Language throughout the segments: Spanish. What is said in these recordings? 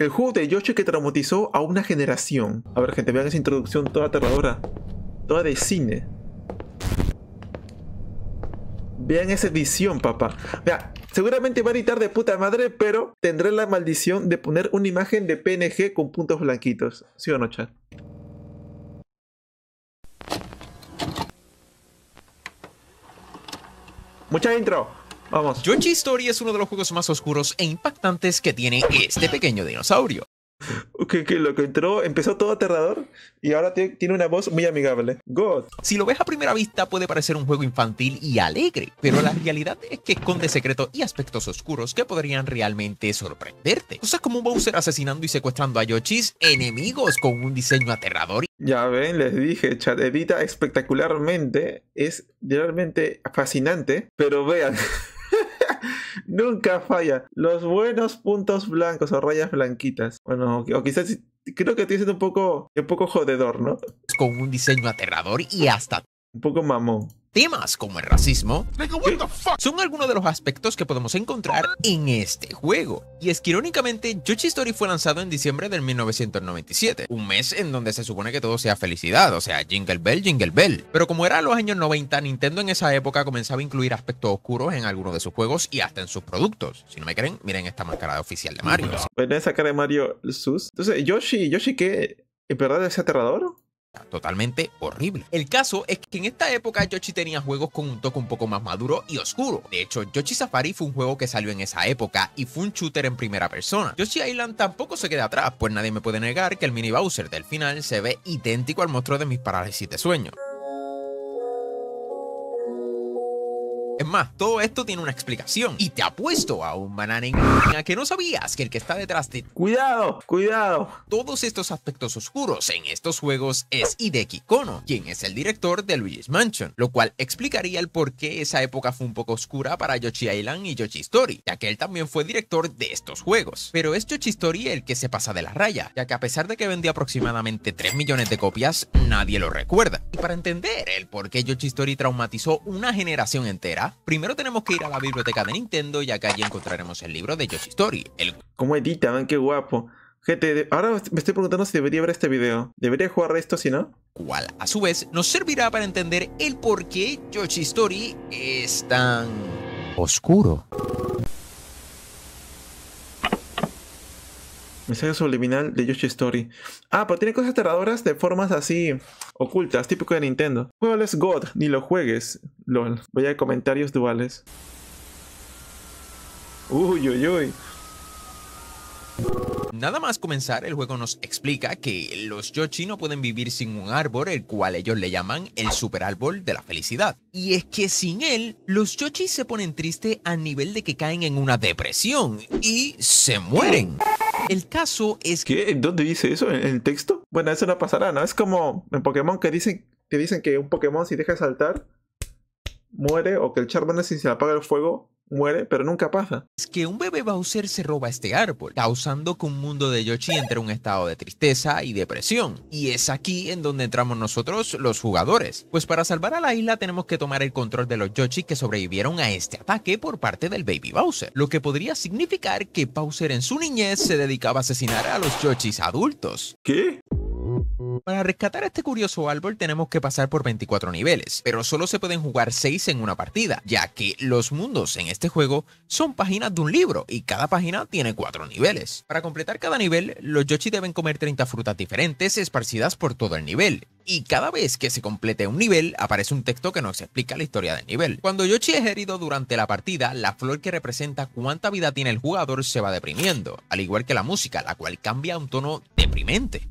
El juego de Yoshi que traumatizó a una generación. A ver, gente, vean esa introducción toda aterradora. Toda de cine. Vean esa edición, papá. Vea, seguramente va a editar de puta madre, pero tendré la maldición de poner una imagen de PNG con puntos blanquitos. ¿Sí o no, chat? Mucha intro. Vamos. Junji Story es uno de los juegos más oscuros e impactantes que tiene este pequeño dinosaurio. Que, lo que entró, empezó todo aterrador y ahora tiene una voz muy amigable. God. Si lo ves a primera vista puede parecer un juego infantil y alegre, pero la realidad es que esconde secretos y aspectos oscuros que podrían realmente sorprenderte. Cosas como un Bowser asesinando y secuestrando a Yoshis, enemigos con un diseño aterrador. Ya ven, les dije, chat, espectacularmente, es realmente fascinante, pero vean. Nunca falla. Los buenos puntos blancos o rayas blanquitas. Bueno, o, quizás creo que estoy siendo un poco, un poco jodedor, ¿no? Con un diseño aterrador y hasta un poco mamón. Temas como el racismo son algunos de los aspectos que podemos encontrar en este juego. Y es que irónicamente, Yoshi Story fue lanzado en diciembre del 1997, un mes en donde se supone que todo sea felicidad, o sea, Jingle Bell, Jingle Bell. Pero como era los años 90, Nintendo en esa época comenzaba a incluir aspectos oscuros en algunos de sus juegos y hasta en sus productos. Si no me creen, miren esta mascarada oficial de Mario. ¿Ven esa cara de Mario Sus? Entonces, Yoshi, ¿Yoshi qué? ¿En verdad es aterrador? totalmente horrible. El caso es que en esta época Yoshi tenía juegos con un toque un poco más maduro y oscuro. De hecho, Yoshi Safari fue un juego que salió en esa época y fue un shooter en primera persona. Yoshi Island tampoco se queda atrás, pues nadie me puede negar que el mini Bowser del final se ve idéntico al monstruo de mis parálisis de sueño. Es más, todo esto tiene una explicación. Y te apuesto a un banana en que no sabías que el que está detrás de... ¡Cuidado! ¡Cuidado! Todos estos aspectos oscuros en estos juegos es Hideki Kono, quien es el director de Luigi's Mansion, lo cual explicaría el por qué esa época fue un poco oscura para Yoshi Island y Yoshi Story, ya que él también fue director de estos juegos. Pero es Yoshi Story el que se pasa de la raya, ya que a pesar de que vendió aproximadamente 3 millones de copias, nadie lo recuerda. Y para entender el por qué Yoshi Story traumatizó una generación entera, primero tenemos que ir a la biblioteca de Nintendo, y acá allí encontraremos el libro de Yoshi Story. El... ¿Cómo editan? ¡Qué guapo! Gente, ahora me estoy preguntando si debería ver este video. ¿Debería jugar esto si no? Cual, a su vez, nos servirá para entender el por qué Yoshi Story es tan... oscuro. Mensaje subliminal de Yoshi Story. Ah, pero tiene cosas aterradoras de formas así ocultas, típico de Nintendo. Juegales God, ni lo juegues. LOL. Voy a comentarios duales. Uy, uy, uy. Nada más comenzar, el juego nos explica que los Yoshi no pueden vivir sin un árbol, el cual ellos le llaman el super árbol de la felicidad. Y es que sin él, los Yoshi se ponen tristes a nivel de que caen en una depresión y se mueren. El caso es que... ¿Dónde dice eso? ¿En el texto? Bueno, eso no pasará, ¿no? Es como en Pokémon que dicen, que dicen que un Pokémon si deja saltar, muere o que el Charmander si se apaga el fuego, muere, pero nunca pasa. Es que un bebé Bowser se roba este árbol, causando que un mundo de Yoshi entre un estado de tristeza y depresión. Y es aquí en donde entramos nosotros, los jugadores. Pues para salvar a la isla tenemos que tomar el control de los Yoshi que sobrevivieron a este ataque por parte del Baby Bowser, lo que podría significar que Bowser en su niñez se dedicaba a asesinar a los Yoshis adultos. ¿Qué? Para rescatar este curioso árbol tenemos que pasar por 24 niveles, pero solo se pueden jugar 6 en una partida, ya que los mundos en este juego son páginas de un libro y cada página tiene 4 niveles. Para completar cada nivel, los Yoshi deben comer 30 frutas diferentes esparcidas por todo el nivel, y cada vez que se complete un nivel aparece un texto que nos explica la historia del nivel. Cuando Yoshi es herido durante la partida, la flor que representa cuánta vida tiene el jugador se va deprimiendo, al igual que la música, la cual cambia a un tono deprimente.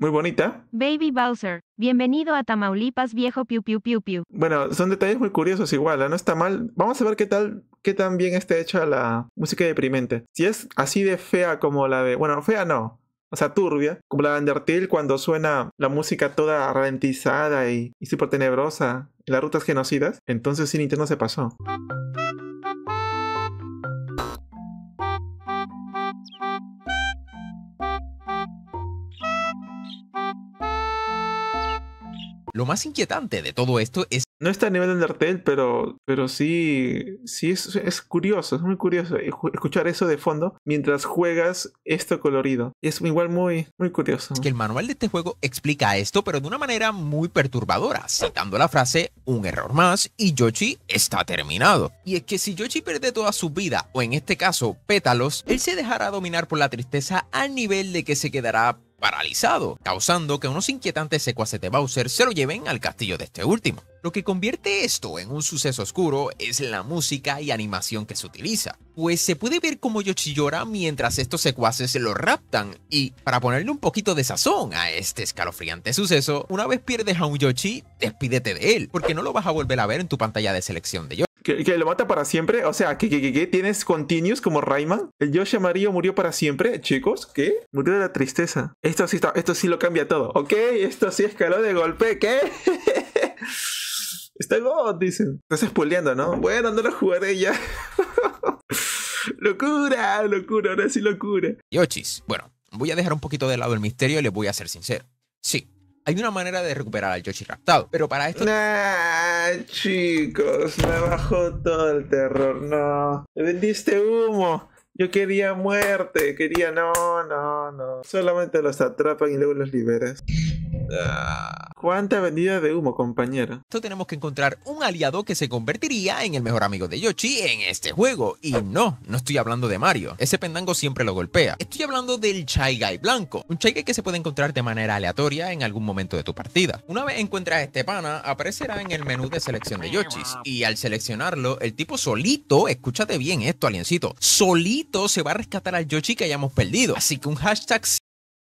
muy bonita. Baby Bowser, bienvenido a Tamaulipas, viejo piu piu piu piu. Bueno, son detalles muy curiosos igual, ¿eh? no está mal. Vamos a ver qué tal, qué tan bien está hecha la música deprimente. Si es así de fea como la de, bueno, fea no, o sea, turbia, como la de Undertale cuando suena la música toda ralentizada y, y súper tenebrosa en las rutas genocidas, entonces sí Nintendo se pasó. Lo más inquietante de todo esto es... No está a nivel de Undertale, pero, pero sí, sí es, es curioso, es muy curioso e, escuchar eso de fondo mientras juegas esto colorido. Es igual muy, muy curioso. que el manual de este juego explica esto, pero de una manera muy perturbadora, citando la frase un error más y Yoshi está terminado. Y es que si Yoshi pierde toda su vida, o en este caso pétalos, él se dejará dominar por la tristeza al nivel de que se quedará paralizado, causando que unos inquietantes secuaces de Bowser se lo lleven al castillo de este último. Lo que convierte esto en un suceso oscuro es la música y animación que se utiliza, pues se puede ver como Yoshi llora mientras estos secuaces lo raptan y, para ponerle un poquito de sazón a este escalofriante suceso, una vez pierdes a un Yoshi, despídete de él, porque no lo vas a volver a ver en tu pantalla de selección de Yoshi. ¿Que, lo mata para siempre? O sea, ¿que, tienes continuos como Rayman? ¿El Yoshi amarillo murió para siempre? Chicos, ¿qué? Murió de la tristeza. Esto sí, esto sí lo cambia todo. Ok, esto sí escaló de golpe. ¿Qué? Está God, dicen. Estás spoileando, ¿no? Bueno, no lo jugaré ya. locura, locura, ahora sí locura. Yochis, bueno, voy a dejar un poquito de lado el misterio y les voy a ser sincero. Sí, hay una manera de recuperar al Yoshi raptado. Pero para esto. Nah, chicos, me bajó todo el terror. No. Me vendiste humo. Yo quería muerte. Quería. No, no, no. Solamente los atrapan y luego los liberas. ¿Cuánta ah. vendida de humo, compañero? Esto tenemos que encontrar un aliado que se convertiría en el mejor amigo de Yoshi en este juego. Y no, no estoy hablando de Mario. Ese pendango siempre lo golpea. Estoy hablando del Chai Guy blanco. Un Chai Guy que se puede encontrar de manera aleatoria en algún momento de tu partida. Una vez encuentras a este pana, aparecerá en el menú de selección de Yoshis. Y al seleccionarlo, el tipo solito, escúchate bien esto, aliencito, solito se va a rescatar al Yoshi que hayamos perdido. Así que un hashtag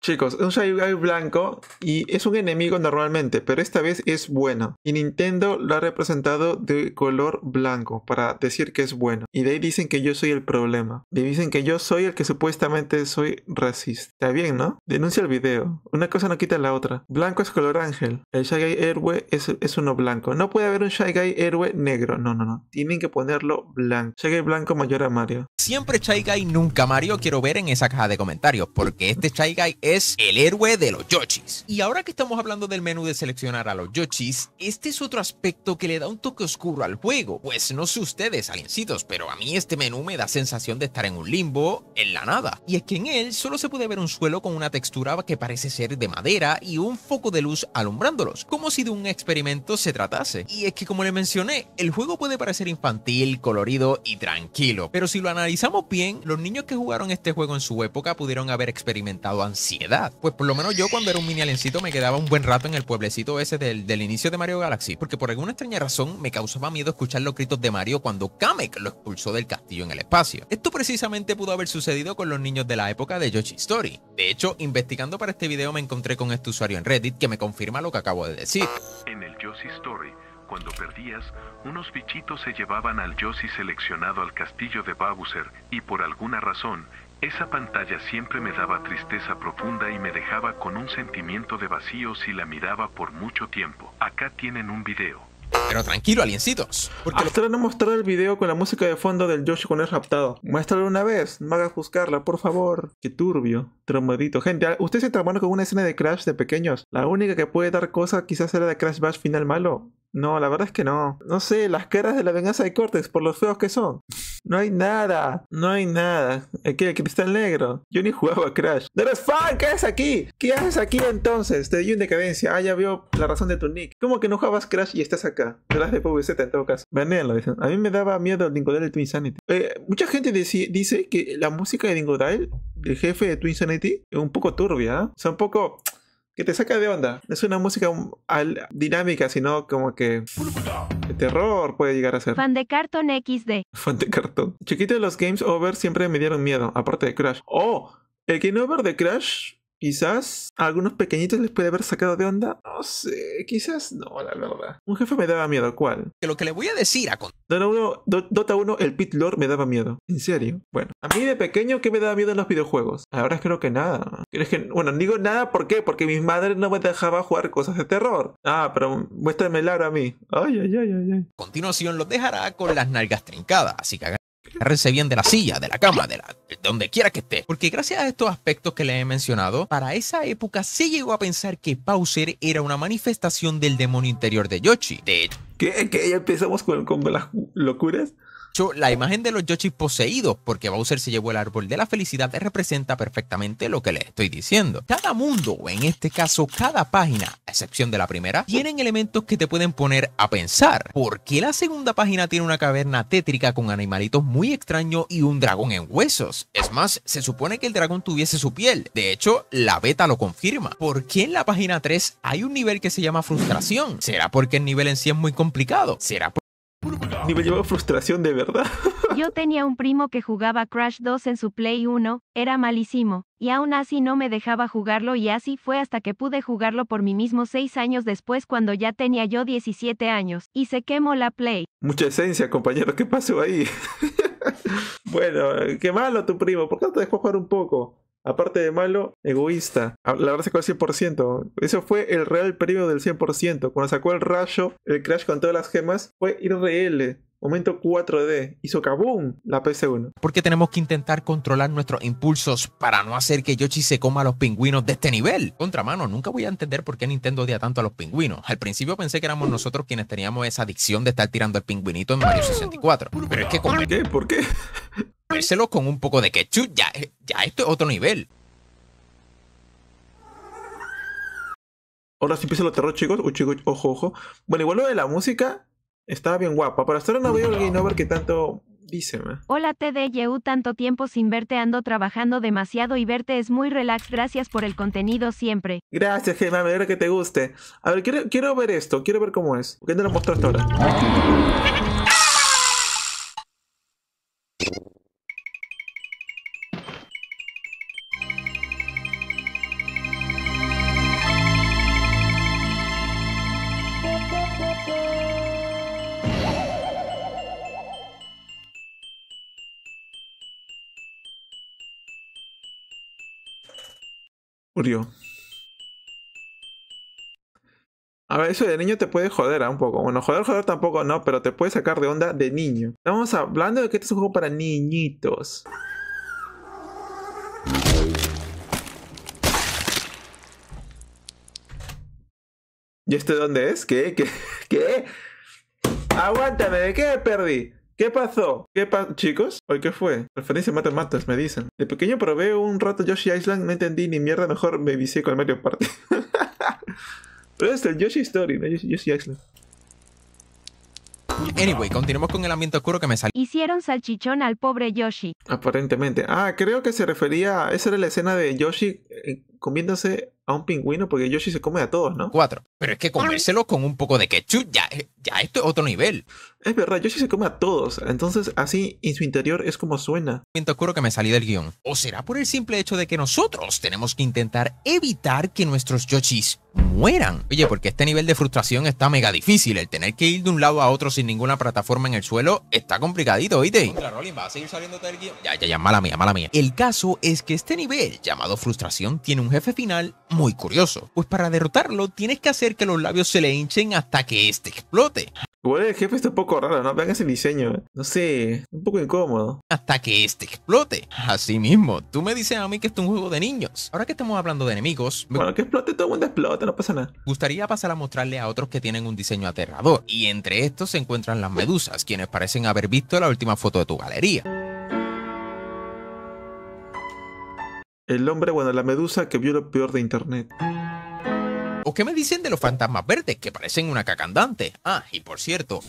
Chicos, un Shy Guy blanco y es un enemigo normalmente, pero esta vez es bueno. Y Nintendo lo ha representado de color blanco para decir que es bueno. Y de ahí dicen que yo soy el problema. Y dicen que yo soy el que supuestamente soy racista. Está bien, ¿no? Denuncia el video. Una cosa no quita la otra. Blanco es color ángel. El Shy Guy héroe es, uno blanco. No puede haber un Shy Guy héroe negro. No, no, no. Tienen que ponerlo blanco. Shy Guy blanco mayor a Mario. Siempre Shy Guy, nunca Mario quiero ver en esa caja de comentarios, porque este Shy Guy es el héroe de los Yochis. Y ahora que estamos hablando del menú de seleccionar a los Yochis, este es otro aspecto que le da un toque oscuro al juego. Pues no sé ustedes, aliencitos, pero a mí este menú me da sensación de estar en un limbo, en la nada. Y es que en él solo se puede ver un suelo con una textura que parece ser de madera y un foco de luz alumbrándolos, como si de un experimento se tratase. Y es que como le mencioné, el juego puede parecer infantil, colorido y tranquilo, pero si lo analizamos bien, los niños que jugaron este juego en su época pudieron haber experimentado ansiedad pues por lo menos yo cuando era un mini aliencito me quedaba un buen rato en el pueblecito ese del, inicio de Mario Galaxy, porque por alguna extraña razón me causaba miedo escuchar los gritos de Mario cuando Kamek lo expulsó del castillo en el espacio. Esto precisamente pudo haber sucedido con los niños de la época de Yoshi Story. De hecho, investigando para este video me encontré con este usuario en Reddit que me confirma lo que acabo de decir. En el Yoshi Story, cuando perdías, unos bichitos se llevaban al Yoshi seleccionado al castillo de Babuser, y por alguna razón, esa pantalla siempre me daba tristeza profunda y me dejaba con un sentimiento de vacío si la miraba por mucho tiempo. Acá tienen un video. Pero tranquilo, aliencitos. Porque Hasta lo... no mostrar el video con la música de fondo del Yoshi con el raptado. Muéstralo una vez, no hagas buscarla, por favor. Qué turbio, traumadito. Gente, usted se traumaron con una escena de Crash de pequeños? La única que puede dar cosa quizás era de Crash Bash final malo. No, la verdad es que no. No sé, las caras de la venganza de Cortex, por los feos que son. No hay nada, no hay nada. Aquí el cristal negro. Yo ni jugaba a Crash. ¿De eres fan! ¿Qué haces aquí? ¿Qué haces aquí entonces? Te di una decadencia. Ah, ya veo la razón de tu nick. ¿Cómo que no jugabas Crash y estás acá? Te las de PVZ en todo caso. dicen. A mí me daba miedo el Dingodile de Twin eh, mucha gente dice que la música de Dingodile, el jefe de Twinsanity, es un poco turbia. ¿eh? un poco que te saca de onda. No Es una música dinámica, sino como que El terror puede llegar a ser. Fan de Cartón XD. Fan de Cartón. Chiquito, los Games Over siempre me dieron miedo, aparte de Crash. ¡Oh! El Game Over de Crash Quizás algunos pequeñitos les puede haber sacado de onda. No sé, quizás no, la verdad. Un jefe me daba miedo, ¿cuál? Que lo que le voy a decir a con... Dota 1, el Pit Lord me daba miedo. ¿En serio? Bueno, a mí de pequeño, ¿qué me daba miedo en los videojuegos? Ahora creo que nada. ¿Crees que... Bueno, digo nada, ¿por qué? Porque mis madres no me dejaba jugar cosas de terror. Ah, pero muéstrame el a mí. Ay, ay, ay, ay, ay. Continuación lo dejará con las nalgas trincadas, así que Agárrense de la silla, de la cama, de, la, donde quiera que esté. Porque gracias a estos aspectos que les he mencionado, para esa época se llegó a pensar que Bowser era una manifestación del demonio interior de Yoshi. De ¿Qué? ¿Ya empezamos con las locuras? la imagen de los Yoshi poseídos, porque Bowser se llevó el árbol de la felicidad, representa perfectamente lo que les estoy diciendo. Cada mundo, o en este caso cada página, a excepción de la primera, tienen elementos que te pueden poner a pensar. ¿Por qué la segunda página tiene una caverna tétrica con animalitos muy extraños y un dragón en huesos? Es más, se supone que el dragón tuviese su piel. De hecho, la beta lo confirma. ¿Por qué en la página 3 hay un nivel que se llama frustración? ¿Será porque el nivel en sí es muy complicado? ¿Será ni me llevó frustración de verdad. Yo tenía un primo que jugaba Crash 2 en su Play 1, era malísimo, y aún así no me dejaba jugarlo y así fue hasta que pude jugarlo por mí mismo seis años después cuando ya tenía yo 17 años, y se quemó la Play. Mucha esencia, compañero, ¿qué pasó ahí? bueno, qué malo tu primo, ¿por qué no te dejó jugar un poco? Aparte de malo, egoísta. Ah, la verdad sacó el 100%. Eso fue el real periodo del 100%. Cuando sacó el rayo, el crash con todas las gemas, fue irreal. Momento 4D. Hizo kaboom la ps 1 Porque tenemos que intentar controlar nuestros impulsos para no hacer que Yoshi se coma a los pingüinos de este nivel. Contramano, nunca voy a entender por qué Nintendo odia tanto a los pingüinos. Al principio pensé que éramos nosotros quienes teníamos esa adicción de estar tirando al pingüinito en Mario 64. Pero es que con... ¿Por qué? ¿Por qué? Pérselos con un poco de ketchup, ya, esto es otro nivel. Ahora sí empieza los terror, chicos. Uy, chicos, ojo, ojo. Bueno, igual lo de la música estaba bien guapa. pero hasta ahora no veo el game over que tanto dice, ¿no? Hola TDYU, tanto tiempo sin verte, ando trabajando demasiado y verte es muy relax. Gracias por el contenido siempre. Gracias, Gemma, me alegro que te guste. A ver, quiero, quiero ver esto, quiero ver cómo es. ¿Por qué no lo mostró ahora? A ver, eso de niño te puede joder a ah, un poco. Bueno, joder, joder tampoco no, pero te puede sacar de onda de niño. Estamos hablando de que este es un juego para niñitos. ¿Y este dónde es? ¿Qué? ¿Qué? ¿Qué? Aguántame, ¿de qué perdí? ¿Qué pasó? ¿Qué pasó? Chicos, ¿hoy qué fue? Referencia mate Matas, me dicen. De pequeño probé un rato Yoshi Island, no entendí ni mierda, mejor me visé con el Mario Party. Pero es el Yoshi Story, no Yoshi, Island. Anyway, continuamos con el ambiente oscuro que me salió. Hicieron salchichón al pobre Yoshi. Aparentemente. Ah, creo que se refería. Esa era la escena de Yoshi eh, comiéndose a un pingüino porque Yoshi se come a todos, ¿no? Cuatro. Pero es que comérselos con un poco de ketchup, ya, ya esto es otro nivel. Es verdad, Yoshi se come a todos. Entonces, así en su interior es como suena. Te oscuro que me salí del guión. ¿O será por el simple hecho de que nosotros tenemos que intentar evitar que nuestros Yoshis mueran? Oye, porque este nivel de frustración está mega difícil. El tener que ir de un lado a otro sin ninguna plataforma en el suelo está complicadito, ¿oíste? Claro, va a seguir saliendo del guión. Ya, ya, ya, mala mía, mala mía. El caso es que este nivel, llamado frustración, tiene un jefe final muy curioso, pues para derrotarlo tienes que hacer que los labios se le hinchen hasta que este explote. Igual el jefe está un poco raro, ¿no? Vean ese diseño. ¿eh? No sé, un poco incómodo. Hasta que este explote. Así mismo, tú me dices a mí que esto es un juego de niños. Ahora que estamos hablando de enemigos... Bueno, que explote, todo el mundo no pasa nada. Gustaría pasar a mostrarle a otros que tienen un diseño aterrador. Y entre estos se encuentran las medusas, quienes parecen haber visto la última foto de tu galería. El hombre, bueno, la medusa que vio lo peor de internet. ¿O qué me dicen de los fantasmas verdes que parecen una cacandante? Ah, y por cierto,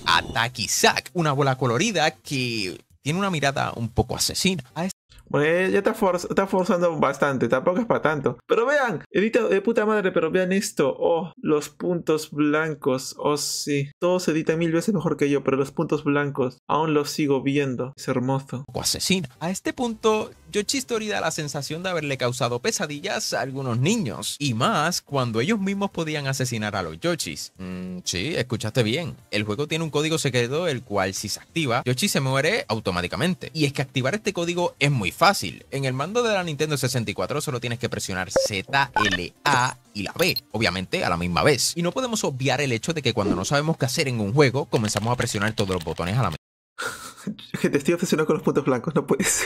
Zack, una bola colorida que tiene una mirada un poco asesina. Ah, bueno, eh, ya está, está, forzando bastante, tampoco es para tanto. Pero vean, edita de puta madre, pero vean esto. Oh, los puntos blancos. Oh, sí. Todo se edita mil veces mejor que yo, pero los puntos blancos aún los sigo viendo. Es hermoso. O asesina. A este punto Yoshi Story da la sensación de haberle causado pesadillas a algunos niños, y más cuando ellos mismos podían asesinar a los Yochis. Mmm, sí, escuchaste bien. El juego tiene un código secreto el cual si se activa, Yoshi se muere automáticamente. Y es que activar este código es muy fácil. En el mando de la Nintendo 64 solo tienes que presionar Z, L, A y la B, obviamente a la misma vez. Y no podemos obviar el hecho de que cuando no sabemos qué hacer en un juego, comenzamos a presionar todos los botones a la misma. Te estoy obsesionado con los puntos blancos, no puedes.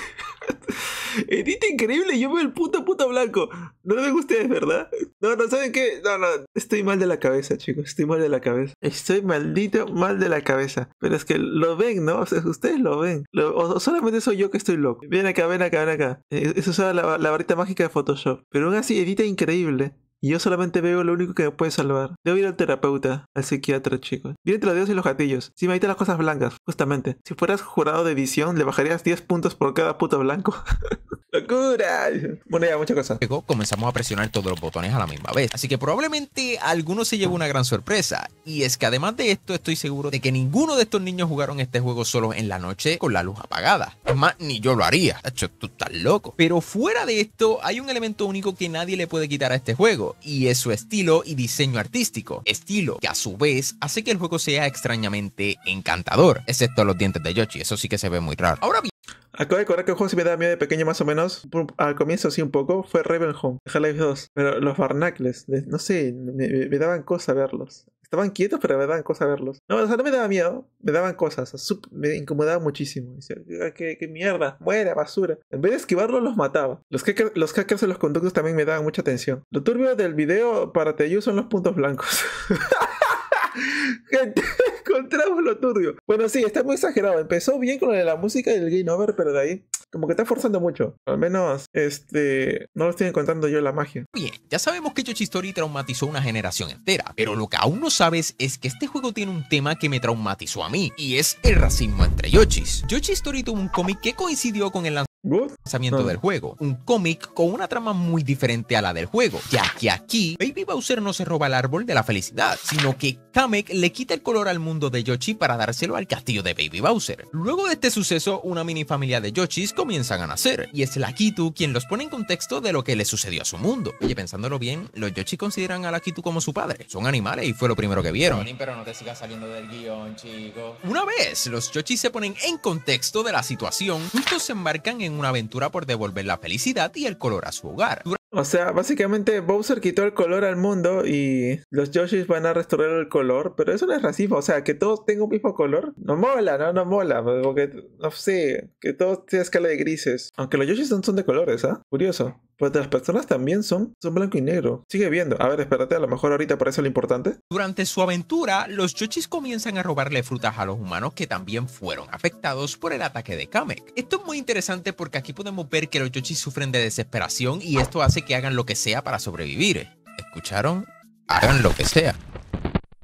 Edita increíble, yo veo el puto puto blanco. No lo ven ustedes, ¿verdad? No, no, ¿saben qué? No, no, estoy mal de la cabeza, chicos. Estoy mal de la cabeza. Estoy maldito mal de la cabeza. Pero es que lo ven, ¿no? O sea, ustedes lo ven. o, solamente soy yo que estoy loco. Ven acá, ven acá, ven acá. Eso eh, es la, la varita mágica de Photoshop. Pero aún así edita increíble. Y yo solamente veo lo único que me puede salvar. Debo ir al terapeuta, al psiquiatra, chicos. Viene entre los dioses y los gatillos. Si me las cosas blancas, justamente. Si fueras jurado de edición, le bajarías 10 puntos por cada puto blanco. ¡Locura! Bueno, ya, muchas cosas. Luego comenzamos a presionar todos los botones a la misma vez. Así que probablemente alguno se llevó una gran sorpresa. Y es que además de esto, estoy seguro de que ninguno de estos niños jugaron este juego solo en la noche con la luz apagada. Es más, ni yo lo haría. De hecho, tú estás loco. Pero fuera de esto, hay un elemento único que nadie le puede quitar a este juego y es su estilo y diseño artístico, estilo que a su vez hace que el juego sea extrañamente encantador, excepto los dientes de Yoshi, eso sí que se ve muy raro. Ahora bien, Acabo de acordar que un juego si me da miedo de pequeño más o menos, al comienzo sí un poco, fue Ravenholm, Half-Life 2, pero los barnacles, no sé, me daban cosa verlos. Estaban quietos, pero me daban cosa verlos. No, o sea, no me daba miedo, me daban cosas, me incomodaba muchísimo. Dice, ah, ¿Qué, mierda, muera, basura. En vez de esquivarlos, los mataba. Los, que los hackers en los conductos también me daban mucha atención. Lo turbio del video para Teyu son los puntos blancos. Gente, encontramos lo turbio. Bueno, sí, está muy exagerado. Empezó bien con lo de la música y el game over, pero de ahí como que está forzando mucho. Al menos, este, no lo estoy encontrando yo la magia. Bien, ya sabemos que Yoshi Story traumatizó una generación entera, pero lo que aún no sabes es que este juego tiene un tema que me traumatizó a mí, y es el racismo entre Yoshis. Yoshi Story tuvo un cómic que coincidió con el lanzamiento Good. pensamiento ah. del juego. Un cómic con una trama muy diferente a la del juego, ya que aquí Baby Bowser no se roba el árbol de la felicidad, sino que Kamek le quita el color al mundo de Yoshi para dárselo al castillo de Baby Bowser. Luego de este suceso, una mini familia de Yoshis comienzan a nacer, y es la Lakitu quien los pone en contexto de lo que le sucedió a su mundo. y pensándolo bien, los Yoshi consideran a Lakitu como su padre. Son animales y fue lo primero que vieron. Pero no te saliendo del chico. Una vez los Yoshis se ponen en contexto de la situación, juntos se embarcan en una aventura por devolver la felicidad y el color a su hogar. O sea, básicamente Bowser quitó el color al mundo y los Yoshis van a restaurar el color, pero eso no es racismo, o sea, que todos tengan un mismo color, no mola, no, no mola, porque, no sé, que todos tengan escala de grises, aunque los Yoshis no son de colores, ¿ah? Curioso. Pues las personas también son, son blanco y negro. Sigue viendo. A ver, espérate, a lo mejor ahorita parece lo importante. Durante su aventura, los Yochis comienzan a robarle frutas a los humanos que también fueron afectados por el ataque de Kamek. Esto es muy interesante porque aquí podemos ver que los Yochis sufren de desesperación y esto hace que hagan lo que sea para sobrevivir. ¿Escucharon? Hagan lo que sea.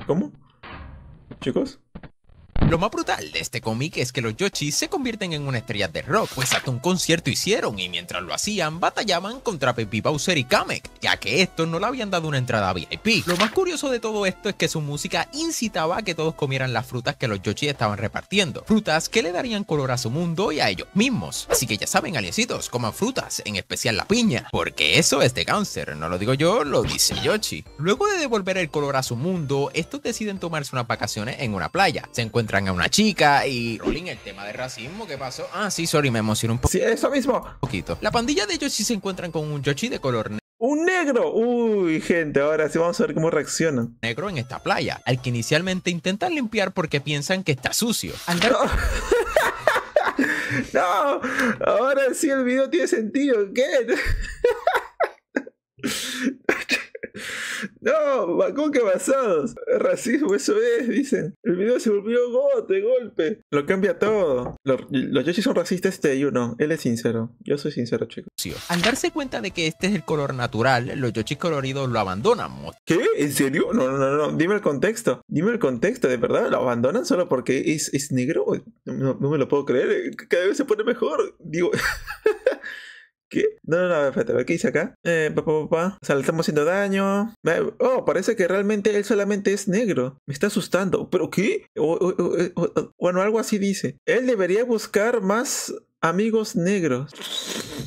¿Cómo? Chicos. Lo más brutal de este cómic es que los Yoshi se convierten en una estrella de rock, pues hasta un concierto hicieron y mientras lo hacían batallaban contra Pepe Bowser y Kamek, ya que estos no le habían dado una entrada a VIP. Lo más curioso de todo esto es que su música incitaba a que todos comieran las frutas que los Yoshi estaban repartiendo, frutas que le darían color a su mundo y a ellos mismos. Así que ya saben, aliecitos, coman frutas, en especial la piña, porque eso es de cáncer, no lo digo yo, lo dice Yoshi. Luego de devolver el color a su mundo, estos deciden tomarse unas vacaciones en una playa. Se encuentran a una chica y Rolling, el tema de racismo, que pasó? Ah, sí, sorry, me emocionó un poco. Sí, eso mismo. Un poquito. La pandilla de ellos sí se encuentran con un Yoshi de color negro. ¡Un negro! Uy, gente, ahora sí vamos a ver cómo reaccionan. Negro en esta playa, al que inicialmente intentan limpiar porque piensan que está sucio. no, ahora sí el video tiene sentido. ¿Qué? No, con que basados? Racismo, eso es, dicen. El video se volvió gote, golpe. Lo cambia todo. Los, los son racistas, este y uno. Él es sincero. Yo soy sincero, chicos. Al darse cuenta de que este es el color natural, los Yoshi coloridos lo abandonan. ¿Qué? ¿En serio? No, no, no, no. Dime el contexto. Dime el contexto, de verdad. ¿Lo abandonan solo porque es, negro? no me lo puedo creer. Cada vez se pone mejor. Digo. ¿Qué? No, no, no, espérate, a ver qué dice acá. Eh, papá, papá. O sea, le estamos haciendo daño. Oh, parece que realmente él solamente es negro. Me está asustando. ¿Pero qué? bueno, algo así dice. Él debería buscar más amigos negros.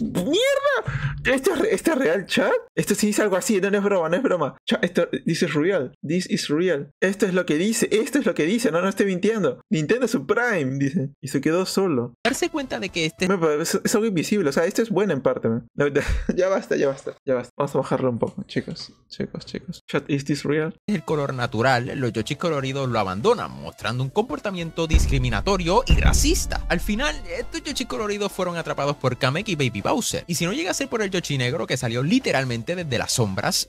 ¡Mierda! ¿Esto es, real, chat? Esto sí es algo así, no, es broma, no es broma. Chat, esto dice real. This is real. Esto es lo que dice, esto es lo que dice, no, no estoy mintiendo. Nintendo Supreme, dice. Y se quedó solo. Darse cuenta de que este. Es, algo invisible, o sea, esto es bueno en parte, ya basta, ya basta, ya basta. Vamos a bajarlo un poco, chicos, chicos, chicos. Chat, is this real? El color natural, los yochis coloridos lo abandonan, mostrando un comportamiento discriminatorio y racista. Al final, estos yochis coloridos fueron atrapados por Kamek y Baby Bowser. Y si no llega a ser por el Yoshi negro que salió literalmente desde las sombras,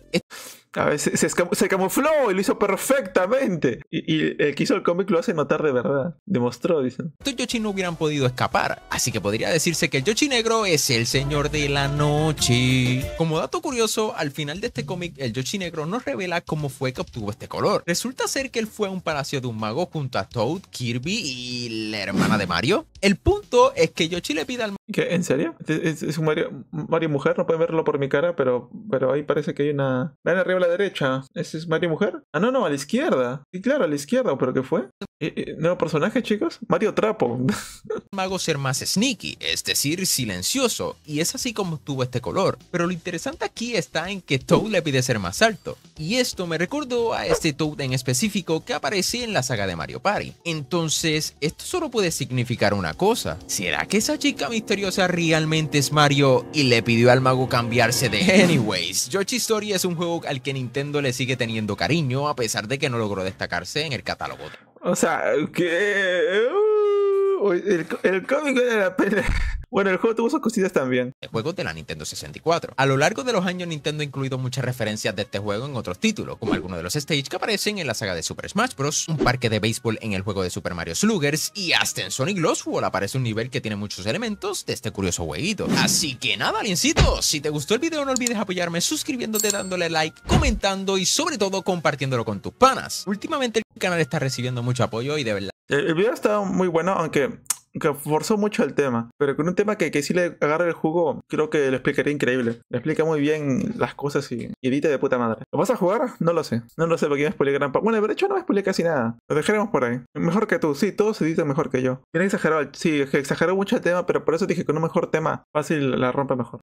a ver, se, camufló y lo hizo perfectamente. Y, el que hizo el cómic lo hace notar de verdad. Demostró, dicen. Estos Yoshi no hubieran podido escapar, así que podría decirse que el Yoshi negro es el señor de la noche. Como dato curioso, al final de este cómic, el Yoshi negro nos revela cómo fue que obtuvo este color. Resulta ser que él fue a un palacio de un mago junto a Toad, Kirby y la hermana de Mario. El punto es que Yoshi le pide al... ¿Qué? ¿En serio? ¿Es, un Mario, mujer? No pueden verlo por mi cara, pero, pero ahí parece que hay una... arriba a la derecha? ¿Ese es Mario Mujer? Ah, no, no, a la izquierda. Y claro, a la izquierda, ¿pero qué fue? ¿Nuevo personaje, chicos? Mario Trapo. Mago ser más sneaky, es decir, silencioso, y es así como tuvo este color. Pero lo interesante aquí está en que Toad le pide ser más alto, y esto me recordó a este Toad en específico que aparecía en la saga de Mario Party. Entonces, esto solo puede significar una cosa. ¿Será que esa chica misteriosa realmente es Mario y le pidió al mago cambiarse de anyways? Yoshi Story es un juego al que Nintendo le sigue teniendo cariño a pesar de que no logró destacarse en el catálogo. de... O sea, que el, cómic de la pena. Bueno, el juego tuvo sus cositas también. El juego de la Nintendo 64. A lo largo de los años, Nintendo ha incluido muchas referencias de este juego en otros títulos, como algunos de los stage que aparecen en la saga de Super Smash Bros., un parque de béisbol en el juego de Super Mario Sluggers, y hasta en Sonic Lost World aparece un nivel que tiene muchos elementos de este curioso jueguito. Así que nada, aliencito si te gustó el video no olvides apoyarme suscribiéndote, dándole like, comentando y sobre todo compartiéndolo con tus panas. Últimamente el canal está recibiendo mucho apoyo y de verdad el, video video estado muy bueno, aunque que forzó mucho el tema, pero con un tema que, si le agarra el jugo, creo que lo explicaría increíble. Le explica muy bien las cosas y, edita de puta madre. ¿Lo vas a jugar? No lo sé. No lo sé porque me spoilé gran parte. Bueno, de hecho no me casi nada. Lo dejaremos por ahí. Mejor que tú, sí, todos editan mejor que yo. Bien exagerar? sí, exageró mucho el tema, pero por eso dije que con un mejor tema fácil la rompe mejor.